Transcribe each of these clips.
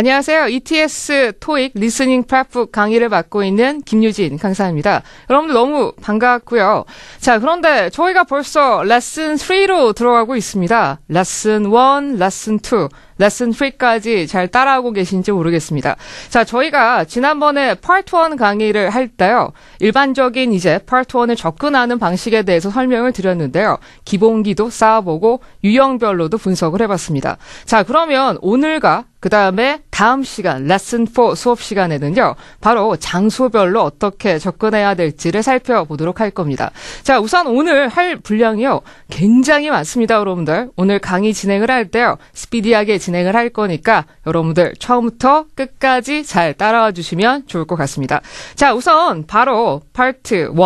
안녕하세요. ETS 토익 리스닝 프라프 강의를 맡고 있는 김유진 강사입니다. 여러분들 너무 반갑고요. 자, 그런데 저희가 벌써 레슨 3로 들어가고 있습니다. 레슨 1, 레슨 2. 레슨 3까지 잘 따라하고 계신지 모르겠습니다. 자, 저희가 지난번에 파트 1 강의를 할 때요. 일반적인 이제 파트 1을 접근하는 방식에 대해서 설명을 드렸는데요. 기본기도 쌓아보고 유형별로도 분석을 해봤습니다. 자, 그러면 오늘과 그 다음에 다음 시간, 레슨 4 수업 시간에는요, 바로 장소별로 어떻게 접근해야 될지를 살펴보도록 할 겁니다. 자, 우선 오늘 할 분량이요, 굉장히 많습니다, 여러분들. 오늘 강의 진행을 할 때요, 스피디하게 진행을 할 거니까 여러분들 처음부터 끝까지 잘 따라와 주시면 좋을 것 같습니다. 자, 우선 바로 파트 1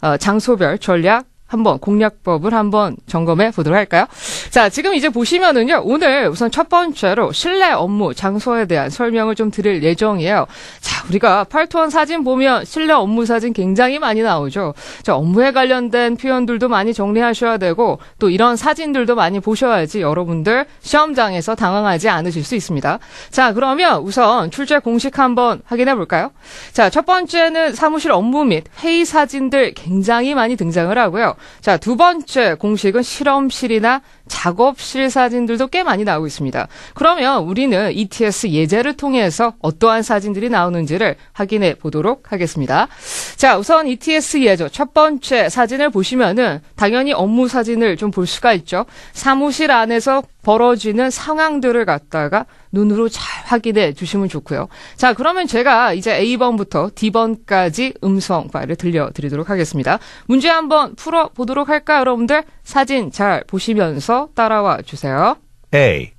어, 장소별 전략 한번 공략법을 한번 점검해 보도록 할까요? 자, 지금 이제 보시면은요. 오늘 우선 첫 번째로 실내 업무 장소에 대한 설명을 좀 드릴 예정이에요. 자, 우리가 팔토원 사진 보면 실내 업무 사진 굉장히 많이 나오죠. 자, 업무에 관련된 표현들도 많이 정리하셔야 되고 또 이런 사진들도 많이 보셔야지 여러분들 시험장에서 당황하지 않으실 수 있습니다. 자, 그러면 우선 출제 공식 한번 확인해 볼까요? 자, 첫 번째는 사무실 업무 및 회의 사진들 굉장히 많이 등장을 하고요. 자, 두 번째 공식은 실험실이나 작업실 사진들도 꽤 많이 나오고 있습니다. 그러면 우리는 ETS 예제를 통해서 어떠한 사진들이 나오는지를 확인해 보도록 하겠습니다. 자, 우선 ETS 예조 첫 번째 사진을 보시면은 당연히 업무 사진을 좀 볼 수가 있죠. 사무실 안에서 벌어지는 상황들을 갖다가 눈으로 잘 확인해 주시면 좋고요. 자, 그러면 제가 이제 A번부터 D번까지 음성 파일을 들려드리도록 하겠습니다. 문제 한번 풀어보도록 할까요, 여러분들? 사진 잘 보시면서 따라와 주세요. A.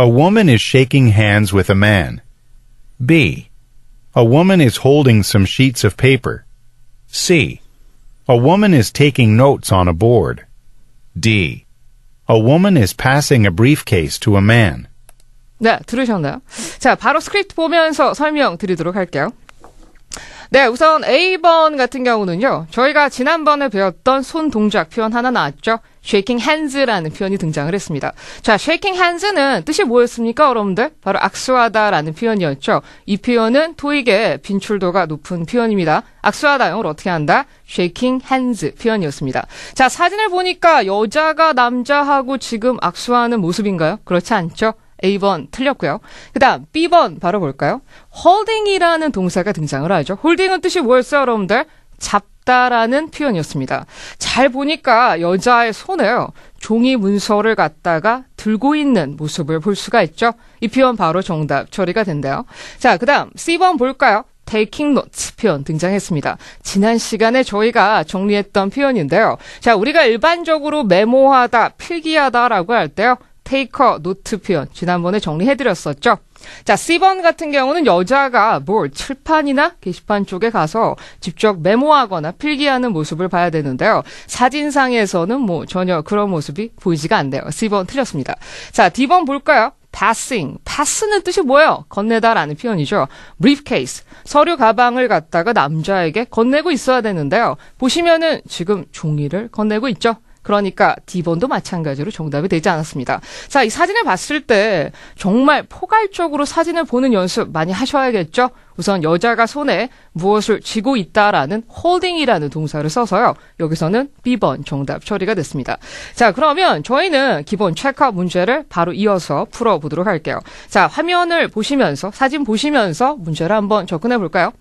A woman is shaking hands with a man. B. A woman is holding some sheets of paper. C. A woman is taking notes on a board. D. A woman is passing a briefcase to a man. 네, 들으셨나요? 자, 바로 스크립트 보면서 설명 드리도록 할게요. 네, 우선 A번 같은 경우는요. 저희가 지난번에 배웠던 손 동작 표현 하나 나왔죠. shaking hands라는 표현이 등장을 했습니다. 자, shaking hands는 뜻이 뭐였습니까, 여러분들? 바로 악수하다라는 표현이었죠. 이 표현은 토익의 빈출도가 높은 표현입니다. 악수하다 영어로 어떻게 한다? shaking hands 표현이었습니다. 자, 사진을 보니까 여자가 남자하고 지금 악수하는 모습인가요? 그렇지 않죠. A번 틀렸고요. 그다음 B번 바로 볼까요? holding이라는 동사가 등장을 하죠. holding은 뜻이 뭐였어요, 여러분들? 잡다라는 표현이었습니다. 잘 보니까 여자의 손에 종이 문서를 갖다가 들고 있는 모습을 볼 수가 있죠. 이 표현 바로 정답 처리가 된대요. 자, 그다음 C번 볼까요? taking notes 표현 등장했습니다. 지난 시간에 저희가 정리했던 표현인데요. 자, 우리가 일반적으로 메모하다, 필기하다라고 할 때요. 테이커 노트 표현 지난번에 정리해드렸었죠. 자, C번 같은 경우는 여자가 뭘 칠판이나 게시판 쪽에 가서 직접 메모하거나 필기하는 모습을 봐야 되는데요. 사진상에서는 뭐 전혀 그런 모습이 보이지가 않네요. C번 틀렸습니다. 자, D번 볼까요? passing. pass는 뜻이 뭐예요? 건네다라는 표현이죠. briefcase. 서류 가방을 갖다가 남자에게 건네고 있어야 되는데요. 보시면은 지금 종이를 건네고 있죠. 그러니까 D번도 마찬가지로 정답이 되지 않았습니다. 자, 이 사진을 봤을 때 정말 포괄적으로 사진을 보는 연습 많이 하셔야겠죠? 우선 여자가 손에 무엇을 쥐고 있다라는 홀딩이라는 동사를 써서요. 여기서는 B번 정답 처리가 됐습니다. 자, 그러면 저희는 기본 체크업 문제를 바로 이어서 풀어보도록 할게요. 자, 화면을 보시면서, 사진 보시면서 문제를 한번 접근해 볼까요?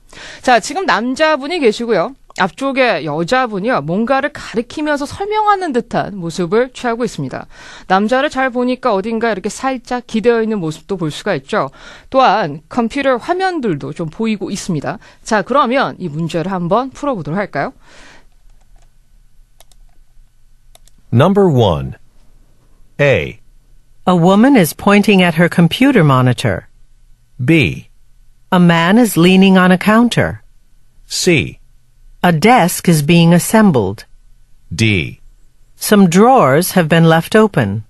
자, 지금 남자분이 계시고요. 앞쪽에 여자분이요, 뭔가를 가리키면서 설명하는 듯한 모습을 취하고 있습니다. 남자를 잘 보니까 어딘가 이렇게 살짝 기대어 있는 모습도 볼 수가 있죠. 또한 컴퓨터 화면들도 좀 보이고 있습니다. 자, 그러면 이 문제를 한번 풀어보도록 할까요? Number 1. A. A woman is pointing at her computer monitor. B. A man is leaning on a counter. C. A desk is being assembled. D. Some drawers have been left open.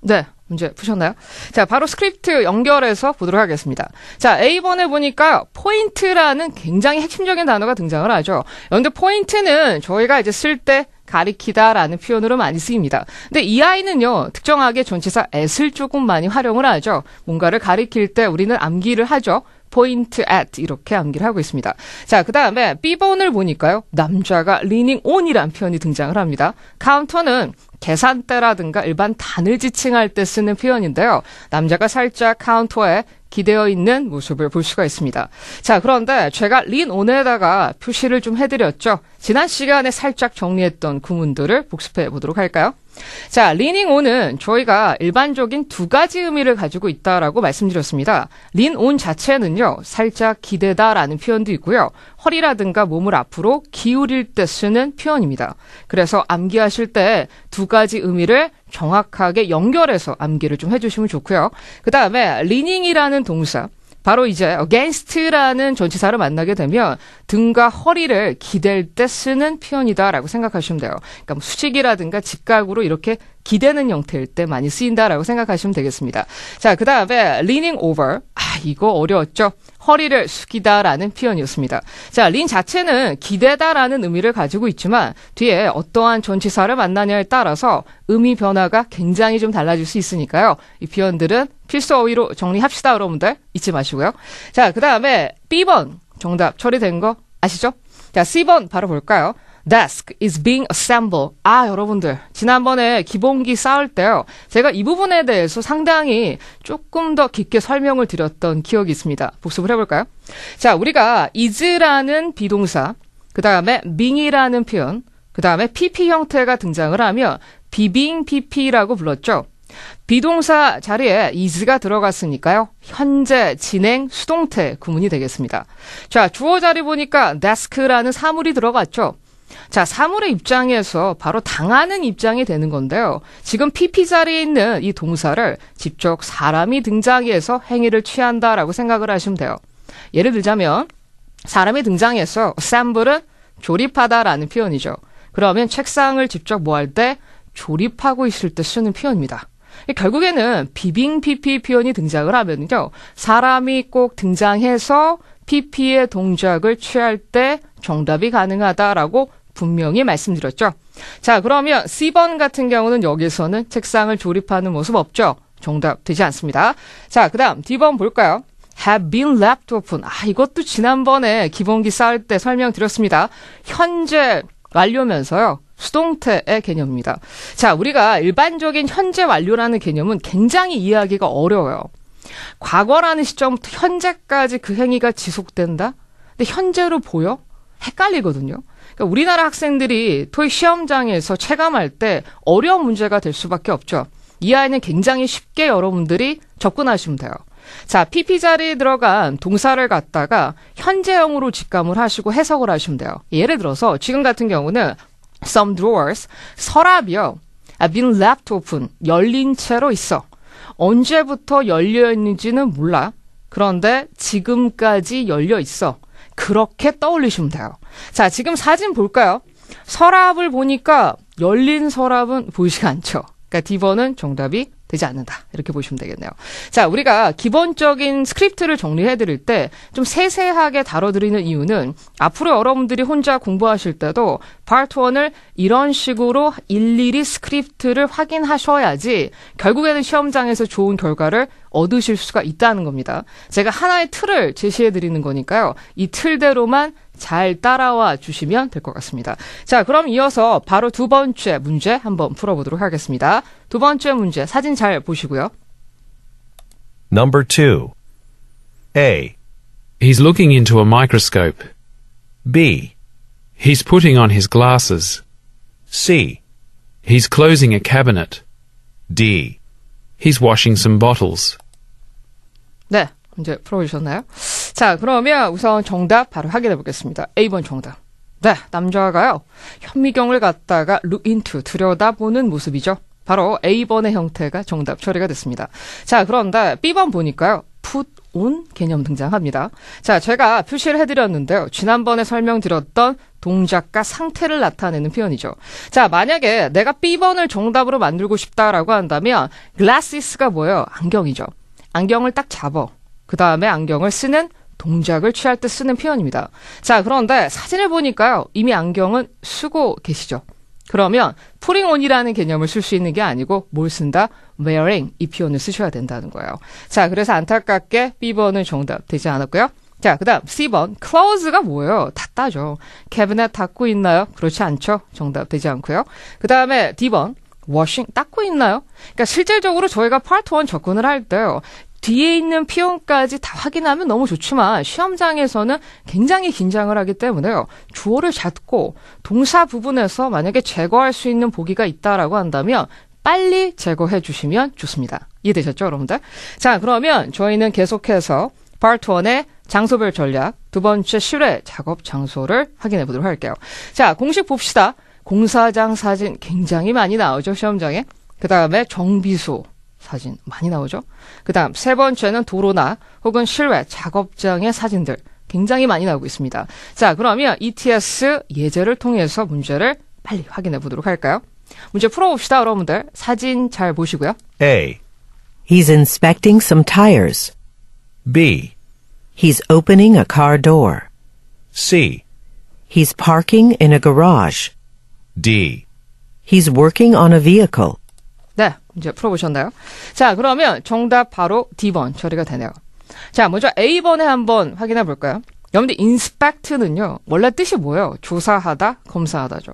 네. 문제 푸셨나요? 자, 바로 스크립트 연결해서 보도록 하겠습니다. 자, A번에 보니까 포인트라는 굉장히 핵심적인 단어가 등장을 하죠. 그런데 포인트는 저희가 이제 쓸 때 가리키다라는 표현으로 많이 쓰입니다. 근데 이 아이는요, 특정하게 전치사 s을 조금 많이 활용을 하죠. 뭔가를 가리킬 때 우리는 암기를 하죠. point at 이렇게 암기를 하고 있습니다. 자, 그 다음에 B번을 보니까요. 남자가 leaning on이란 표현이 등장을 합니다. 카운터는 계산대라든가 일반 단을 지칭할 때 쓰는 표현인데요. 남자가 살짝 카운터에 기대어 있는 모습을 볼 수가 있습니다. 자, 그런데 제가 린 온에다가 표시를 좀 해드렸죠. 지난 시간에 살짝 정리했던 구문들을 복습해 보도록 할까요? 자, 리닝 온은 저희가 일반적인 두 가지 의미를 가지고 있다라고 말씀드렸습니다. 린 온 자체는요, 살짝 기대다라는 표현도 있고요. 허리라든가 몸을 앞으로 기울일 때 쓰는 표현입니다. 그래서 암기하실 때 두 가지 의미를 정확하게 연결해서 암기를 좀 해주시면 좋고요. 그 다음에 리닝이라는 동사. 바로 이제 against라는 전치사를 만나게 되면 등과 허리를 기댈 때 쓰는 표현이다라고 생각하시면 돼요. 그러니까 뭐 수직이라든가 직각으로 이렇게 기대는 형태일 때 많이 쓰인다라고 생각하시면 되겠습니다. 자, 그 다음에 leaning over. 아, 이거 어려웠죠? 허리를 숙이다라는 표현이었습니다. 자, 린 자체는 기대다라는 의미를 가지고 있지만 뒤에 어떠한 전치사를 만나냐에 따라서 의미 변화가 굉장히 좀 달라질 수 있으니까요. 이 표현들은 필수 어휘로 정리합시다, 여러분들. 잊지 마시고요. 자, 그 다음에 B번 정답 처리된 거 아시죠? 자, C번 바로 볼까요? desk is being assembled. 아, 여러분들. 지난번에 기본기 쌓을 때요. 제가 이 부분에 대해서 상당히 조금 더 깊게 설명을 드렸던 기억이 있습니다. 복습을 해볼까요? 자, 우리가 is라는 비동사, 그 다음에 being이라는 표현, 그 다음에 pp 형태가 등장을 하며 비빙 pp라고 불렀죠. 비동사 자리에 is가 들어갔으니까요. 현재 진행 수동태 구문이 되겠습니다. 자, 주어 자리 보니까 desk라는 사물이 들어갔죠. 자, 사물의 입장에서 바로 당하는 입장이 되는 건데요. 지금 PP 자리에 있는 이 동사를 직접 사람이 등장해서 행위를 취한다라고 생각을 하시면 돼요. 예를 들자면 사람이 등장해서 샘블은 조립하다라는 표현이죠. 그러면 책상을 직접 뭐할때 조립하고 있을 때 쓰는 표현입니다. 결국에는 비빙 PP 표현이 등장을 하면요. 사람이 꼭 등장해서 PP의 동작을 취할 때 정답이 가능하다라고 분명히 말씀드렸죠. 자, 그러면 C번 같은 경우는 여기서는 책상을 조립하는 모습 없죠. 정답 되지 않습니다. 자, 그 다음 D번 볼까요? have been left open. 아, 이것도 지난번에 기본기 쌓을 때 설명드렸습니다. 현재 완료면서요. 수동태의 개념입니다. 자, 우리가 일반적인 현재 완료라는 개념은 굉장히 이해하기가 어려워요. 과거라는 시점부터 현재까지 그 행위가 지속된다? 근데 현재로 보여? 헷갈리거든요. 그러니까 우리나라 학생들이 토익 시험장에서 체감할 때 어려운 문제가 될 수밖에 없죠. 이 아이는 굉장히 쉽게 여러분들이 접근하시면 돼요. 자, PP 자리에 들어간 동사를 갖다가 현재형으로 직감을 하시고 해석을 하시면 돼요. 예를 들어서 지금 같은 경우는 some drawers, 서랍이요. I've been left open, 열린 채로 있어. 언제부터 열려 있는지는 몰라. 그런데 지금까지 열려 있어. 그렇게 떠올리시면 돼요. 자, 지금 사진 볼까요? 서랍을 보니까 열린 서랍은 보이지가 않죠. 그러니까 D번은 정답이 되지 않는다. 이렇게 보시면 되겠네요. 자, 우리가 기본적인 스크립트를 정리해드릴 때 좀 세세하게 다뤄드리는 이유는 앞으로 여러분들이 혼자 공부하실 때도 파트 1을 이런 식으로 일일이 스크립트를 확인하셔야지 결국에는 시험장에서 좋은 결과를 얻으실 수가 있다는 겁니다. 제가 하나의 틀을 제시해 드리는 거니까요. 이 틀대로만 잘 따라와 주시면 될 것 같습니다. 자, 그럼 이어서 바로 두 번째 문제 한번 풀어보도록 하겠습니다. 두 번째 문제 사진 잘 보시고요. Number 2. A. He's looking into a microscope. B. He's putting on his glasses. C. He's closing a cabinet. D. He's washing some bottles. 네. 이제 풀어주셨나요? 자, 그러면 우선 정답 바로 확인해 보겠습니다. A번 정답. 네, 남자가요. 현미경을 갖다가 루인투 들여다보는 모습이죠. 바로 A번의 형태가 정답 처리가 됐습니다. 자, 그런데 B번 보니까요. p 온 개념 등장합니다. 자, 제가 표시를 해드렸는데요. 지난번에 설명드렸던 동작과 상태를 나타내는 표현이죠. 자, 만약에 내가 B번을 정답으로 만들고 싶다라고 한다면 glasses 가 뭐예요? 안경이죠. 안경을 딱 잡어. 그 다음에 안경을 쓰는 동작을 취할 때 쓰는 표현입니다. 자, 그런데 사진을 보니까요. 이미 안경은 쓰고 계시죠. 그러면 putting on이라는 개념을 쓸 수 있는 게 아니고 뭘 쓴다? wearing 이 표현을 쓰셔야 된다는 거예요. 자, 그래서 안타깝게 B번은 정답 되지 않았고요. 자, 그 다음 C번 close가 뭐예요? 닫다죠. 캐비넷 닫고 있나요? 그렇지 않죠. 정답 되지 않고요. 그 다음에 D번 워싱 닦고 있나요? 그러니까 실질적으로 저희가 파트 원 접근을 할 때요. 뒤에 있는 피온까지다 확인하면 너무 좋지만 시험장에서는 굉장히 긴장을 하기 때문에요. 주어를 잡고 동사 부분에서 만약에 제거할 수 있는 보기가 있다라고 한다면 빨리 제거해 주시면 좋습니다. 이해되셨죠, 여러분들? 자, 그러면 저희는 계속해서 파트 1의 장소별 전략, 두 번째 실외 작업 장소를 확인해 보도록 할게요. 자, 공식 봅시다. 공사장 사진 굉장히 많이 나오죠, 시험장에. 그 다음에 정비소 사진 많이 나오죠. 그 다음 세 번째는 도로나 혹은 실외 작업장의 사진들 굉장히 많이 나오고 있습니다. 자, 그러면 ETS 예제를 통해서 문제를 빨리 확인해 보도록 할까요? 문제 풀어봅시다, 여러분들. 사진 잘 보시고요. A. He's inspecting some tires. B. He's opening a car door. C. He's parking in a garage. D. He's working on a vehicle. 네, 이제 풀어보셨나요? 자, 그러면 정답 바로 D번 처리가 되네요. 자, 먼저 A번에 한번 확인해 볼까요? 여러분들 inspect는요, 원래 뜻이 뭐예요? 조사하다, 검사하다죠.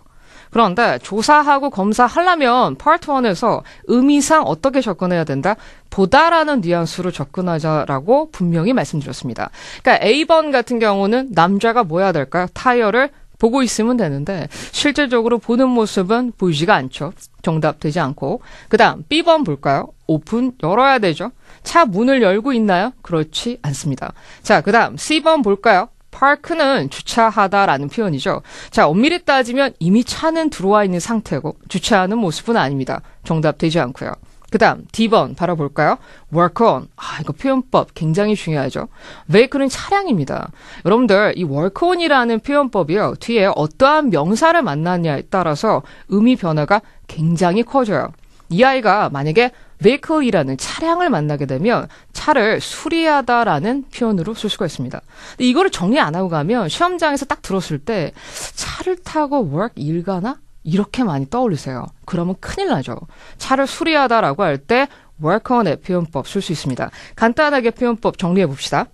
그런데 조사하고 검사하려면 part 1에서 의미상 어떻게 접근해야 된다? 보다라는 뉘앙스로 접근하자라고 분명히 말씀드렸습니다. 그러니까 A번 같은 경우는 남자가 뭐 해야 될까요? 타이어를 보고 있으면 되는데 실제적으로 보는 모습은 보이지가 않죠. 정답되지 않고. 그다음 B번 볼까요? 오픈 열어야 되죠. 차 문을 열고 있나요? 그렇지 않습니다. 자, 그다음 C번 볼까요? 파크는 주차하다라는 표현이죠. 자, 엄밀히 따지면 이미 차는 들어와 있는 상태고 주차하는 모습은 아닙니다. 정답되지 않고요. 그다음 D번 바라볼까요? work on. 아, 이거 표현법 굉장히 중요하죠. vehicle은 차량입니다. 여러분들 이 work on이라는 표현법이요. 뒤에 어떠한 명사를 만났냐에 따라서 의미 변화가 굉장히 커져요. 이 아이가 만약에 vehicle이라는 차량을 만나게 되면 차를 수리하다라는 표현으로 쓸 수가 있습니다. 이거를 정리 안 하고 가면 시험장에서 딱 들었을 때 차를 타고 work 일 가나? 이렇게 많이 떠올리세요. 그러면 큰일 나죠. 차를 수리하다라고 할 때 work on i 표현법 쓸 수 있습니다. 간단하게 표현법 정리해 봅시다.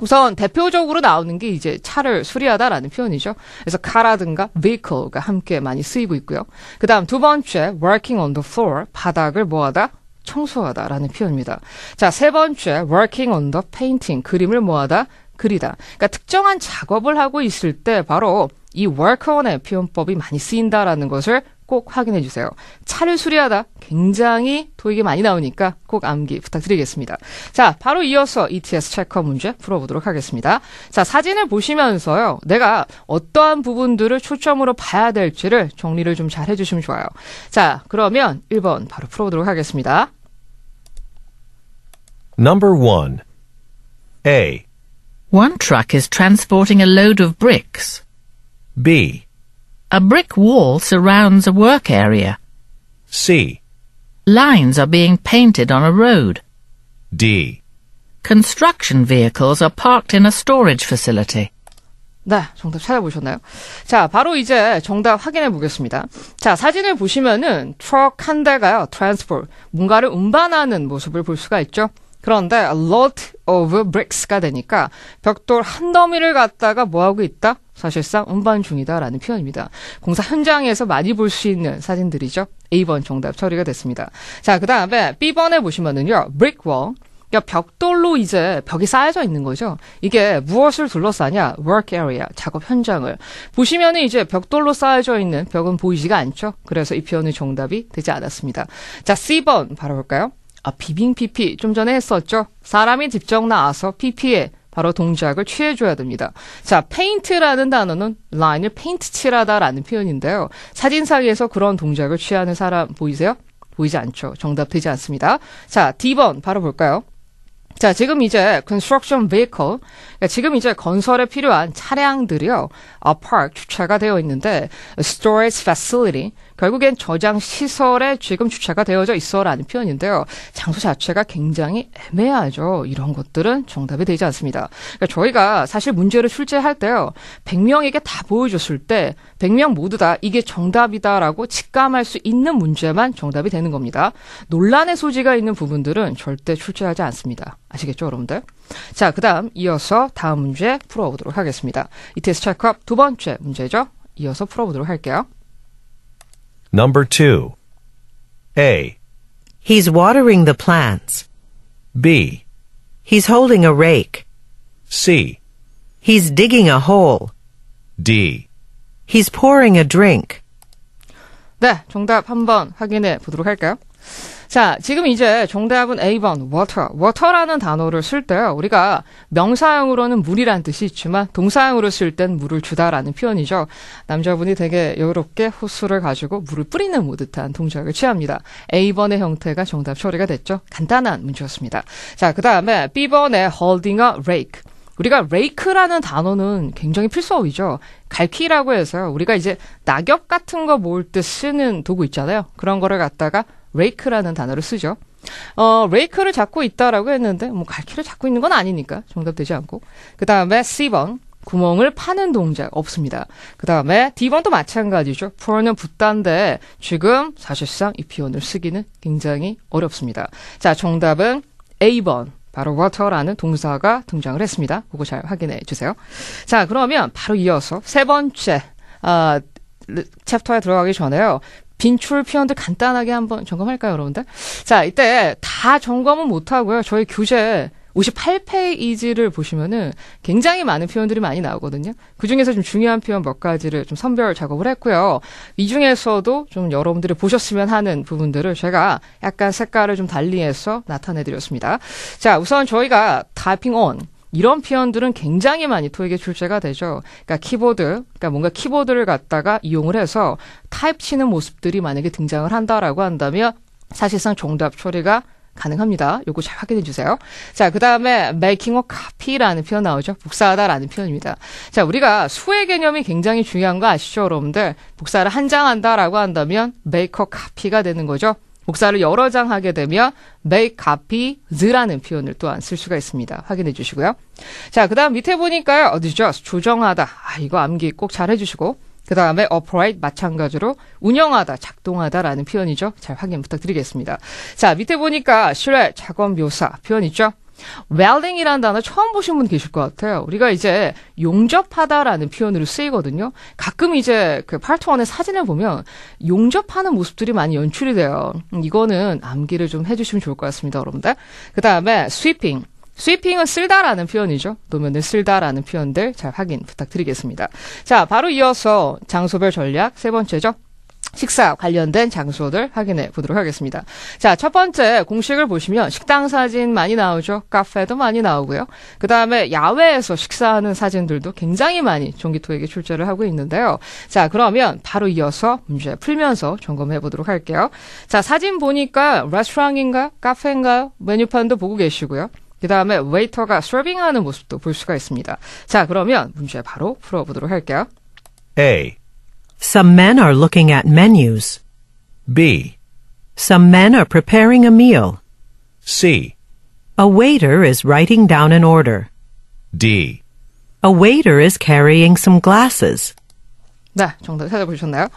우선 대표적으로 나오는 게 이제 차를 수리하다라는 표현이죠. 그래서 car라든가 vehicle가 함께 많이 쓰이고 있고요. 그 다음 두 번째 working on the floor, 바닥을 뭐하다? 청소하다라는 표현입니다. 자, 세 번째 working on the painting, 그림을 뭐하다? 그리다. 그러니까 특정한 작업을 하고 있을 때 바로 이 w o r 원의 표현법이 많이 쓰인다라는 것을 꼭 확인해 주세요. 차를 수리하다 굉장히 도입이 많이 나오니까 꼭 암기 부탁드리겠습니다. 자, 바로 이어서 ETS 체커 문제 풀어보도록 하겠습니다. 자, 사진을 보시면서요. 내가 어떠한 부분들을 초점으로 봐야 될지를 정리를 좀 잘 해주시면 좋아요. 자, 그러면 1번 바로 풀어보도록 하겠습니다. Number 1 A One truck is transporting a load of bricks. B. A brick wall surrounds a work area. C. Lines are being painted on a road. D. Construction vehicles are parked in a storage facility. 네, 정답 찾아보셨나요? 자, 바로 이제 정답 확인해 보겠습니다. 자, 사진을 보시면은 트럭 한 대가요, transport, 뭔가를 운반하는 모습을 볼 수가 있죠. 그런데 a lot of bricks가 되니까 벽돌 한 더미를 갖다가 뭐하고 있다? 사실상 운반 중이다라는 표현입니다. 공사 현장에서 많이 볼 수 있는 사진들이죠. A번 정답 처리가 됐습니다. 자, 그 다음에 B번에 보시면은요. brickwall. 그러니까 벽돌로 이제 벽이 쌓여져 있는 거죠. 이게 무엇을 둘러싸냐? work area, 작업 현장을. 보시면은 이제 벽돌로 쌓여져 있는 벽은 보이지가 않죠. 그래서 이 표현의 정답이 되지 않았습니다. 자, C번 바로 볼까요? 아, 비빙 PP 좀 전에 했었죠. 사람이 직접 나와서 PP에 바로 동작을 취해줘야 됩니다. 자, 페인트라는 단어는 라인을 페인트 칠하다라는 표현인데요. 사진상에서 그런 동작을 취하는 사람 보이세요? 보이지 않죠. 정답 되지 않습니다. 자, D번 바로 볼까요? 자, 지금 이제 construction vehicle, 그러니까 지금 이제 건설에 필요한 차량들이요, 아, park 주차가 되어 있는데, storage facility, 결국엔 저장 시설에 지금 주차가 되어져 있어라는 표현인데요. 장소 자체가 굉장히 애매하죠. 이런 것들은 정답이 되지 않습니다. 그러니까 저희가 사실 문제를 출제할 때요. 100명에게 다 보여줬을 때 100명 모두 다 이게 정답이다라고 직감할 수 있는 문제만 정답이 되는 겁니다. 논란의 소지가 있는 부분들은 절대 출제하지 않습니다. 아시겠죠, 여러분들? 자, 그 다음 이어서 다음 문제 풀어보도록 하겠습니다. 이스 t s 크업두 번째 문제죠. 이어서 풀어보도록 할게요. Number 2. A. He's watering the plants. B. He's holding a rake. C. He's digging a hole. D. He's pouring a drink. 네, 정답 한번 확인해 보도록 할까요? 자, 지금 이제 정답은 A번 water. water라는 단어를 쓸 때 우리가 명사형으로는 물이란 뜻이 있지만 동사형으로 쓸 땐 물을 주다라는 표현이죠. 남자분이 되게 여유롭게 호수를 가지고 물을 뿌리는 듯한 동작을 취합니다. A번의 형태가 정답 처리가 됐죠. 간단한 문제였습니다. 자, 그다음에 B번의 holding a rake. 우리가 레이크라는 단어는 굉장히 필수어이죠. 갈퀴라고 해서 우리가 이제 낙엽 같은 거 모을 때 쓰는 도구 있잖아요. 그런 거를 갖다가 r 레 k e 라는 단어를 쓰죠. 어, 레 k e 를 잡고 있다라고 했는데 뭐 갈퀴를 잡고 있는 건 아니니까 정답되지 않고. 그다음에 C번 구멍을 파는 동작 없습니다. 그 다음에 D번도 마찬가지죠. p 풀어는 붓단데 지금 사실상 이 표현을 쓰기는 굉장히 어렵습니다. 자, 정답은 A번. 바로 water라는 동사가 등장을 했습니다. 그거 잘 확인해 주세요. 자, 그러면 바로 이어서 세 번째 아, 챕터에 들어가기 전에요. 빈출 표현들 간단하게 한번 점검할까요, 여러분들? 자, 이때 다 점검은 못하고요. 저희 교재 58페이지를 보시면은 굉장히 많은 표현들이 많이 나오거든요. 그 중에서 좀 중요한 표현 몇 가지를 좀 선별 작업을 했고요. 이 중에서도 좀 여러분들이 보셨으면 하는 부분들을 제가 약간 색깔을 좀 달리해서 나타내드렸습니다. 자, 우선 저희가 타이핑 온 이런 표현들은 굉장히 많이 토익에 출제가 되죠. 그러니까 키보드, 그러니까 뭔가 키보드를 갖다가 이용을 해서 타입 치는 모습들이 만약에 등장을 한다라고 한다면 사실상 정답 처리가 가능합니다. 요거 잘 확인해 주세요. 자, 그 다음에 making a copy라는 표현 나오죠. 복사하다라는 표현입니다. 자, 우리가 수의 개념이 굉장히 중요한 거 아시죠, 여러분들? 복사를 한 장 한다라고 한다면 make a copy가 되는 거죠. 복사를 여러 장 하게 되면 make c o p i e 라는 표현을 또한 쓸 수가 있습니다. 확인해 주시고요. 자, 그 다음 밑에 보니까요. adjust, 조정하다. 아, 이거 암기 꼭 잘해 주시고. 그 다음에 operate 마찬가지로 운영하다, 작동하다라는 표현이죠. 잘 확인 부탁드리겠습니다. 자, 밑에 보니까 실외 작업 묘사 표현 있죠. 웰딩이라는 단어 처음 보신 분 계실 것 같아요. 우리가 이제 용접하다라는 표현으로 쓰이거든요. 가끔 이제 그 파트 원의 사진을 보면 용접하는 모습들이 많이 연출이 돼요. 이거는 암기를 좀 해주시면 좋을 것 같습니다, 여러분들. 그 다음에 스위핑. 스위핑은 쓸다라는 표현이죠. 노면을 쓸다라는 표현들 잘 확인 부탁드리겠습니다. 자, 바로 이어서 장소별 전략 세 번째죠. 식사 관련된 장소들 확인해 보도록 하겠습니다. 자, 첫 번째 공식을 보시면 식당 사진 많이 나오죠. 카페도 많이 나오고요. 그 다음에 야외에서 식사하는 사진들도 굉장히 많이 종기토에게 출제를 하고 있는데요. 자, 그러면 바로 이어서 문제 풀면서 점검해 보도록 할게요. 자, 사진 보니까 레스토랑인가 카페인가요? 메뉴판도 보고 계시고요. 그 다음에 웨이터가 서빙하는 모습도 볼 수가 있습니다. 자, 그러면 문제 바로 풀어보도록 할게요. A. Some men are looking at menus. B. Some men are preparing a meal. C. A waiter is writing down an order. D. A waiter is carrying some glasses. 네, 정답 찾아보셨나요?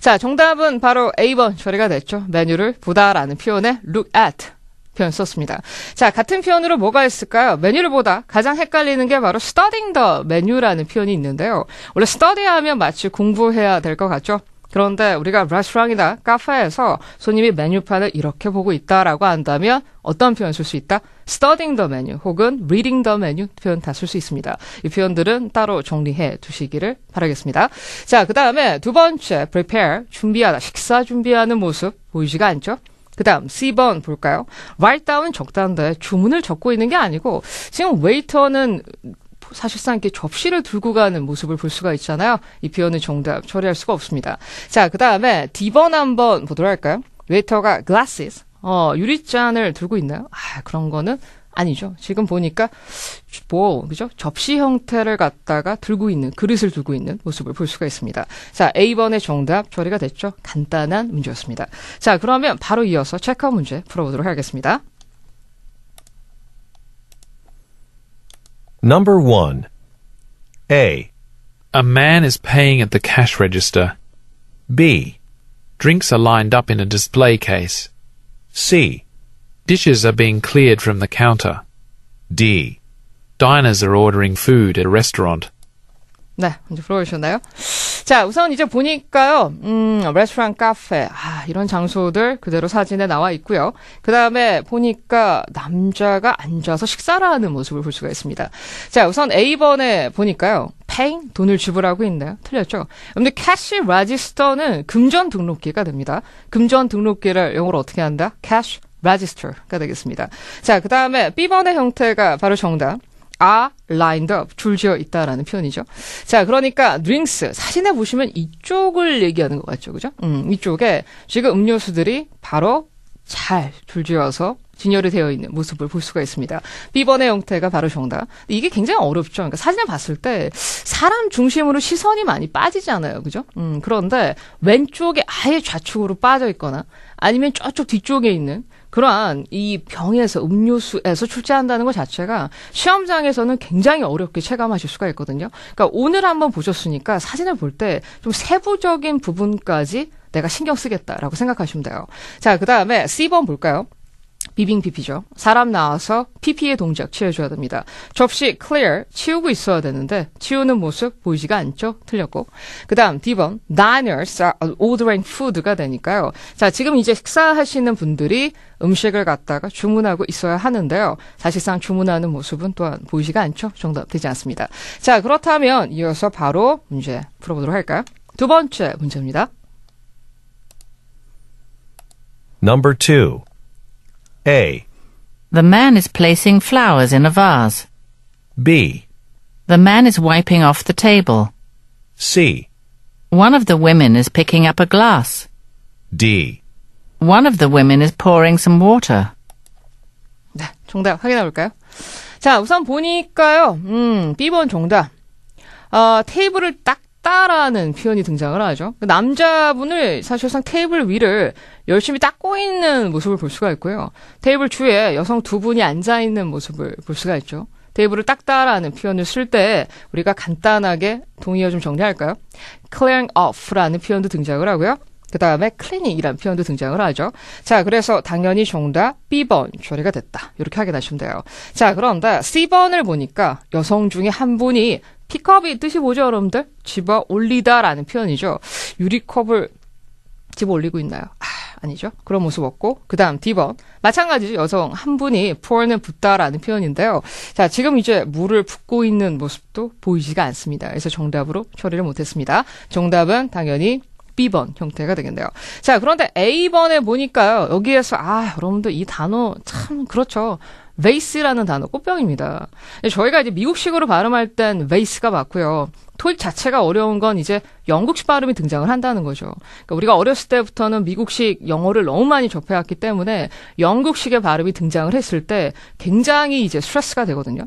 자, 정답은 바로 A번 처리가 됐죠. 메뉴를 보다라는 표현에 look at 표현 썼습니다. 자, 같은 표현으로 뭐가 있을까요? 메뉴를 보다 가장 헷갈리는 게 바로 studying the 메뉴라는 표현이 있는데요. 원래 study 하면 마치 공부해야 될 것 같죠? 그런데 우리가 레스토랑이나 카페에서 손님이 메뉴판을 이렇게 보고 있다라고 한다면 어떤 표현 쓸수 있다? studying the menu 혹은 reading the menu 표현 다 쓸 수 있습니다. 이 표현들은 따로 정리해 두시기를 바라겠습니다. 자, 그 다음에 두 번째 prepare 준비하다 식사 준비하는 모습 보이지가 않죠? 그 다음 C번 볼까요? write down 적당인데 주문을 적고 있는 게 아니고 지금 웨이터는 사실상 이렇게 접시를 들고 가는 모습을 볼 수가 있잖아요. 이 표현은 정답 처리할 수가 없습니다. 자, 그 다음에 D번 한번 보도록 할까요? 웨이터가 glasses, 어, 유리잔을 들고 있나요? 아, 그런 거는 아니죠. 지금 보니까 뭐 그죠? 접시 형태를 갖다가 들고 있는 그릇을 두고 있는 모습을 볼 수가 있습니다. 자, A번의 정답 처리가 됐죠? 간단한 문제였습니다. 자, 그러면 바로 이어서 체크아웃 문제 풀어보도록 하겠습니다. Number 1. A. A man is paying at the cash register. B. Drinks are lined up in a display case. C. Dishes are being cleared from the counter. D. Diners are ordering food at a restaurant. 네, 먼저 불러보셨나요 자, 우선 이제 보니까요, 음, 레스토랑, 카페, 아, 이런 장소들 그대로 사진에 나와 있고요. 그 다음에 보니까 남자가 앉아서 식사를 하는 모습을 볼 수가 있습니다. 자, 우선 A번에 보니까요, 페인 돈을 지불하고 있네요. 틀렸죠? 근데 캐시 라지스터는 금전 등록기가 됩니다. 금전 등록기를 영어로 어떻게 한다? 캐시 register가 되겠습니다. 자, 그 다음에 B번의 형태가 바로 정답. are lined up, 줄지어 있다라는 표현이죠. 자, 그러니까 drinks 사진에 보시면 이쪽을 얘기하는 것 같죠, 그죠? 음, 이쪽에 지금 음료수들이 바로 잘 줄지어서 진열이 되어 있는 모습을 볼 수가 있습니다. B번의 형태가 바로 정답. 이게 굉장히 어렵죠. 그러니까 사진을 봤을 때 사람 중심으로 시선이 많이 빠지잖아요. 그죠? 음, 그런데 왼쪽에 아예 좌측으로 빠져 있거나 아니면 저쪽 뒤쪽에 있는 그러한 이 병에서 음료수에서 출제한다는 것 자체가 시험장에서는 굉장히 어렵게 체감하실 수가 있거든요. 그러니까 오늘 한번 보셨으니까 사진을 볼 때 좀 세부적인 부분까지 내가 신경 쓰겠다라고 생각하시면 돼요. 자, 그 다음에 C번 볼까요? 비빙 PP죠. 사람 나와서 PP의 동작 치워줘야 됩니다. 접시 clear 치우고 있어야 되는데 치우는 모습 보이지가 않죠. 틀렸고. 그다음 D번 diners are ordering food가 되니까요. 자 지금 이제 식사하시는 분들이 음식을 갖다가 주문하고 있어야 하는데요. 사실상 주문하는 모습은 또한 보이지가 않죠. 정답 되지 않습니다. 자 그렇다면 이어서 바로 문제 풀어보도록 할까요? 두 번째 문제입니다. Number two. A. The man is placing flowers in a vase. B. The man is wiping off the table. C. One of the women is picking up a glass. D. One of the women is pouring some water. 네, 정답 확인해 볼까요? 자, 우선 보니까요. 음, B번 정답. 어, 테이블을 딱 닦다라는 표현이 등장을 하죠. 남자분을 사실상 테이블 위를 열심히 닦고 있는 모습을 볼 수가 있고요. 테이블 주에 여성 두 분이 앉아 있는 모습을 볼 수가 있죠. 테이블을 닦다라는 표현을 쓸 때 우리가 간단하게 동의어 좀 정리할까요? clearing off라는 표현도 등장을 하고요. 그 다음에 클리닝이라는 표현도 등장을 하죠. 자, 그래서 당연히 정답 B번 처리가 됐다. 이렇게 하게 되시면 돼요. 자, 그런데 C번을 보니까 여성 중에 한 분이 피컵이 뜻이 뭐죠, 여러분들? 집어 올리다라는 표현이죠. 유리컵을 집어 올리고 있나요? 아, 니죠 그런 모습 없고. 그 다음 디번 마찬가지죠. 여성 한 분이 p o u r i 붓다라는 표현인데요. 자, 지금 이제 물을 붓고 있는 모습도 보이지가 않습니다. 그래서 정답으로 처리를 못했습니다. 정답은 당연히 B번 형태가 되겠네요. 자, 그런데 A번에 보니까요. 여기에서, 아, 여러분들 이 단어 참, 그렇죠. 베이스라는 단어 꽃병입니다. 네, 저희가 이제 미국식으로 발음할 땐 베이스가 맞고요. 토익 자체가 어려운 건 이제 영국식 발음이 등장을 한다는 거죠. 그러니까 우리가 어렸을 때부터는 미국식 영어를 너무 많이 접해왔기 때문에 영국식의 발음이 등장을 했을 때 굉장히 이제 스트레스가 되거든요.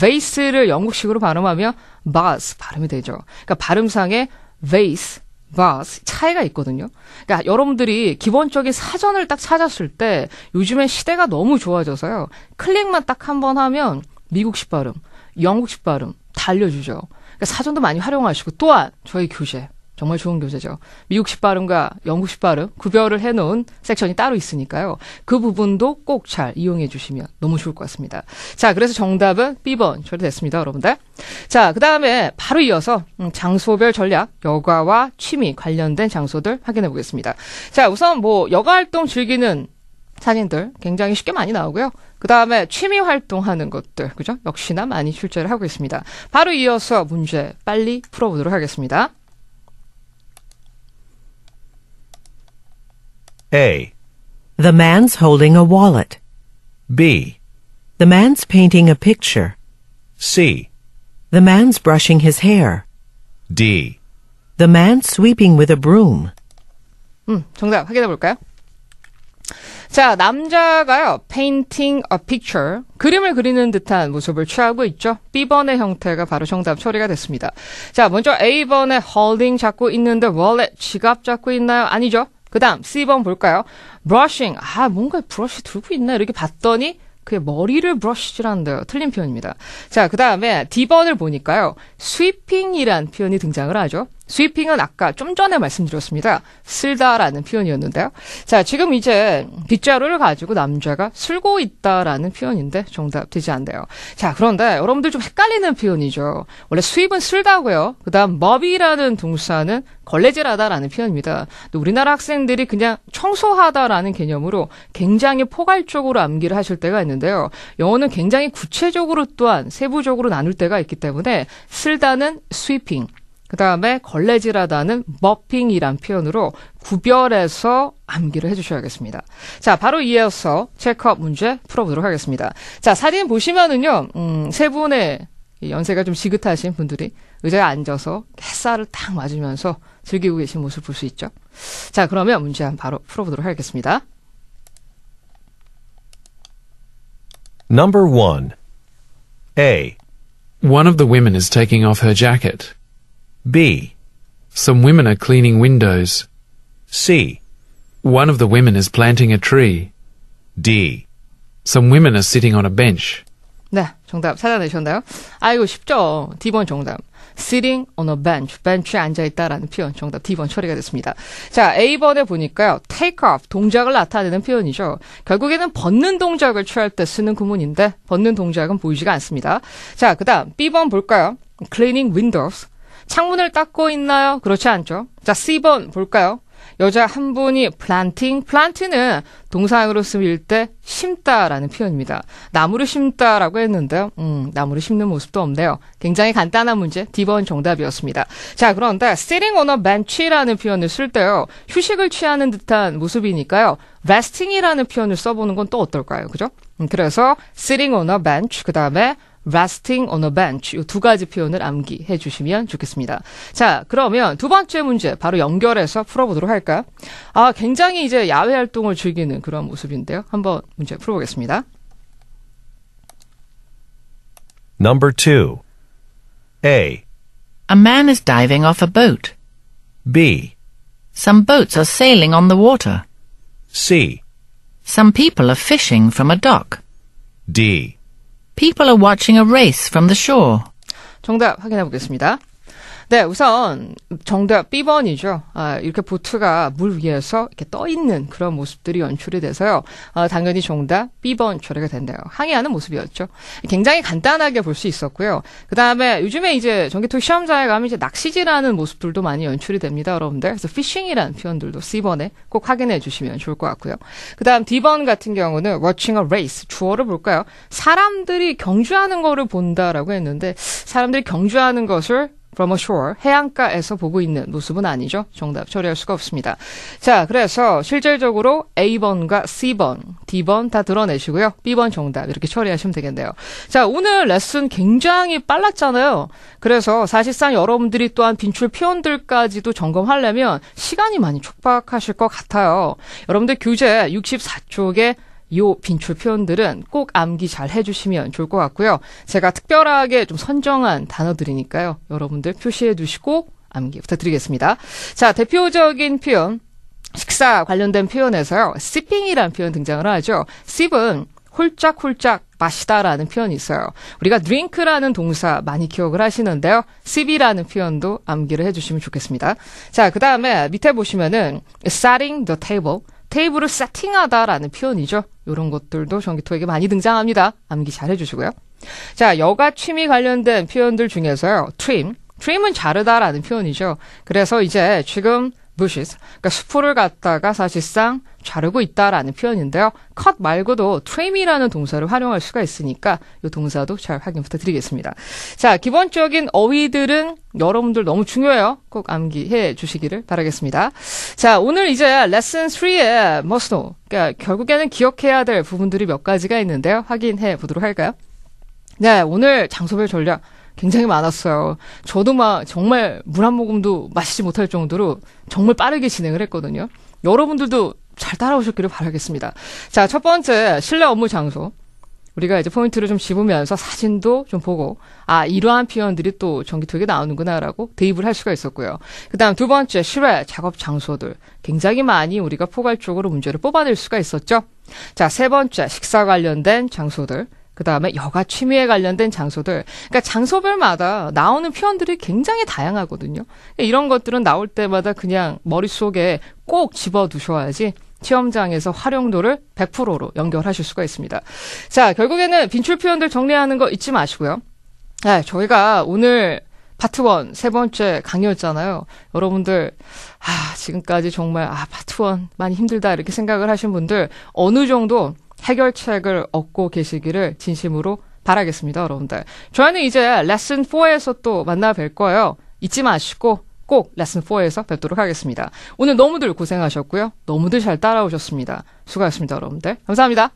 베이스를 영국식으로 발음하면 바스 발음이 되죠. 그러니까 발음상의 베이스 가 차이가 있거든요. 그러니까 여러분들이 기본적인 사전을 딱 찾았을 때 요즘에 시대가 너무 좋아져서요. 클릭만 딱 한 번 하면 미국식 발음, 영국식 발음 달려주죠. 그러니까 사전도 많이 활용하시고 또한 저희 교재 정말 좋은 교재죠. 미국식 발음과 영국식 발음 구별을 해놓은 섹션이 따로 있으니까요. 그 부분도 꼭 잘 이용해 주시면 너무 좋을 것 같습니다. 자, 그래서 정답은 B번 처리됐습니다, 여러분들. 자, 그 다음에 바로 이어서 음, 장소별 전략, 여가와 취미 관련된 장소들 확인해 보겠습니다. 자, 우선 뭐 여가 활동 즐기는 사진들 굉장히 쉽게 많이 나오고요. 그 다음에 취미 활동하는 것들, 그죠? 역시나 많이 출제를 하고 있습니다. 바로 이어서 문제 빨리 풀어보도록 하겠습니다. A. The man's holding a wallet. B. The man's painting a picture. C. The man's brushing his hair. D. The man's sweeping with a broom. 음, 정답 확인해 볼까요? 자, 남자가요, painting a picture. 그림을 그리는 듯한 모습을 취하고 있죠. B번의 형태가 바로 정답 처리가 됐습니다. 자, 먼저 A번의 holding 잡고 있는데 wallet 지갑 잡고 있나요? 아니죠. 그 다음 C번 볼까요? brushing. 아, 뭔가 브러쉬 들고 있나? 이렇게 봤더니 그게 머리를 브러쉬질는데요 틀린 표현입니다. 자, 그 다음에 D번을 보니까요. 스위핑이란 표현이 등장을 하죠. 스위핑은 아까 좀 전에 말씀드렸습니다. 쓸다라는 표현이었는데요. 자, 지금 이제 빗자루를 가지고 남자가 쓸고 있다라는 표현인데 정답 되지 않네요. 자, 그런데 여러분들 좀 헷갈리는 표현이죠. 원래 수입은 쓸다고요. 그다음 머비라는 동사는 걸레질하다라는 표현입니다. 또 우리나라 학생들이 그냥 청소하다라는 개념으로 굉장히 포괄적으로 암기를 하실 때가 있는데요. 영어는 굉장히 구체적으로 또한 세부적으로 나눌 때가 있기 때문에 쓸다는 스위핑, 그 다음에 걸레질하다는 머핑이란 표현으로 구별해서 암기를 해주셔야겠습니다. 자, 바로 이어서 체크업 문제 풀어보도록 하겠습니다. 자, 사진 보시면은요, 음, 세 분의 연세가 좀 지긋하신 분들이 의자에 앉아서 햇살을 딱 맞으면서 즐기고 계신 모습 볼 수 있죠. 자, 그러면 문제 한 바로 풀어보도록 하겠습니다. Number 1 A One of the women is taking off her jacket. B. Some women are cleaning windows. C. One of the women is planting a tree. D. Some women are sitting on a bench. 네, 정답 찾아내셨나요? 아, 이고 쉽죠? D번 정답. sitting on a bench. b e n c h 에 앉아있다라는 표현. 정답 D번 처리가 됐습니다. 자, A번에 보니까요. take off. 동작을 나타내는 표현이죠. 결국에는 벗는 동작을 취할 때 쓰는 구문인데, 벗는 동작은 보이지가 않습니다. 자, 그 다음 B번 볼까요? cleaning windows. 창문을 닦고 있나요? 그렇지 않죠. 자, C번 볼까요? 여자 한 분이 planting, plant는 동사형으로 쓰일 때 심다라는 표현입니다. 나무를 심다라고 했는데요. 음, 나무를 심는 모습도 없네요. 굉장히 간단한 문제, D번 정답이었습니다. 자, 그런데 sitting on a bench라는 표현을 쓸 때요. 휴식을 취하는 듯한 모습이니까요. resting이라는 표현을 써보는 건 또 어떨까요? 그죠? 음, 그래서 sitting on a bench, 그 다음에 resting on a bench 이두 가지 표현을 암기해 주시면 좋겠습니다. 자, 그러면 두 번째 문제 바로 연결해서 풀어보도록 할까요? 아, 굉장히 이제 야외 활동을 즐기는 그런 모습인데요. 한번 문제 풀어보겠습니다. Number 2. A. A man is diving off a boat. B. Some boats are sailing on the water. C. Some people are fishing from a dock. D. People are watching a race from the shore. 정답 확인해 보겠습니다. 네, 우선 정답 B번이죠. 아, 이렇게 보트가 물 위에서 이렇게 떠 있는 그런 모습들이 연출이 돼서요. 아, 당연히 정답 B번 조례가 된대요. 항해하는 모습이었죠. 굉장히 간단하게 볼 수 있었고요. 그 다음에 요즘에 이제 전기톱 시험자에 가면 이제 낚시질하는 모습들도 많이 연출이 됩니다, 여러분들. 그래서 피싱이라는 표현들도 C번에 꼭 확인해 주시면 좋을 것 같고요. 그 다음 D번 같은 경우는 watching a race 주어를 볼까요? 사람들이 경주하는 거를 본다라고 했는데 사람들이 경주하는 것을 from ashore 해안가에서 보고 있는 모습은 아니죠. 정답 처리할 수가 없습니다. 자, 그래서 실질적으로 A번과 C번, D번 다 드러내시고요. B번 정답 이렇게 처리하시면 되겠네요. 자, 오늘 레슨 굉장히 빨랐잖아요. 그래서 사실상 여러분들이 또한 빈출 표현들까지도 점검하려면 시간이 많이 촉박하실 것 같아요. 여러분들 교재 64쪽에 요 빈출 표현들은 꼭 암기 잘 해주시면 좋을 것 같고요. 제가 특별하게 좀 선정한 단어들이니까요. 여러분들 표시해 두시고 암기 부탁드리겠습니다. 자, 대표적인 표현. 식사 관련된 표현에서요. sipping이라는 표현 등장을 하죠. sip은 홀짝홀짝 마시다라는 표현이 있어요. 우리가 drink라는 동사 많이 기억을 하시는데요. sip이라는 표현도 암기를 해주시면 좋겠습니다. 자, 그 다음에 밑에 보시면은 setting the table. 테이블을 세팅하다라는 표현이죠. 이런 것들도 전기토에게 많이 등장합니다. 암기 잘 해주시고요. 자, 여가 취미 관련된 표현들 중에서요. 트림. 트림은 자르다라는 표현이죠. 그래서 이제 지금 bushes. 그러니까 수풀을 갖다가 사실상 자르고 있다라는 표현인데요. cut 말고도 trim이라는 동사를 활용할 수가 있으니까 이 동사도 잘 확인 부탁드리겠습니다. 자, 기본적인 어휘들은 여러분들 너무 중요해요. 꼭 암기해 주시기를 바라겠습니다. 자, 오늘 이제 레슨 3의 must know. 그러니까 결국에는 기억해야 될 부분들이 몇 가지가 있는데요. 확인해 보도록 할까요? 네, 오늘 장소별 전략. 굉장히 많았어요. 저도 막 정말 물 한 모금도 마시지 못할 정도로 정말 빠르게 진행을 했거든요. 여러분들도 잘 따라오셨기를 바라겠습니다. 자, 첫 번째 실내 업무 장소. 우리가 이제 포인트를 좀 집으면서 사진도 좀 보고 아 이러한 표현들이 또전기 되게 나오는구나라고 대입을 할 수가 있었고요. 그다음 두 번째 실외 작업 장소들 굉장히 많이 우리가 포괄적으로 문제를 뽑아낼 수가 있었죠. 자세 번째 식사 관련된 장소들 그 다음에 여가 취미에 관련된 장소들. 그러니까 장소별마다 나오는 표현들이 굉장히 다양하거든요. 그러니까 이런 것들은 나올 때마다 그냥 머릿속에 꼭 집어 두셔야지 시험장에서 활용도를 100%로 연결하실 수가 있습니다. 자, 결국에는 빈출 표현들 정리하는 거 잊지 마시고요. 네, 저희가 오늘 파트 1, 세 번째 강의였잖아요. 여러분들, 아, 지금까지 정말, 아, 파트 1 많이 힘들다, 이렇게 생각을 하신 분들, 어느 정도 해결책을 얻고 계시기를 진심으로 바라겠습니다, 여러분들. 저희는 이제 레슨 4에서 또 만나 뵐 거예요. 잊지 마시고 꼭 레슨 4에서 뵙도록 하겠습니다. 오늘 너무들 고생하셨고요. 너무들 잘 따라오셨습니다. 수고하셨습니다, 여러분들. 감사합니다.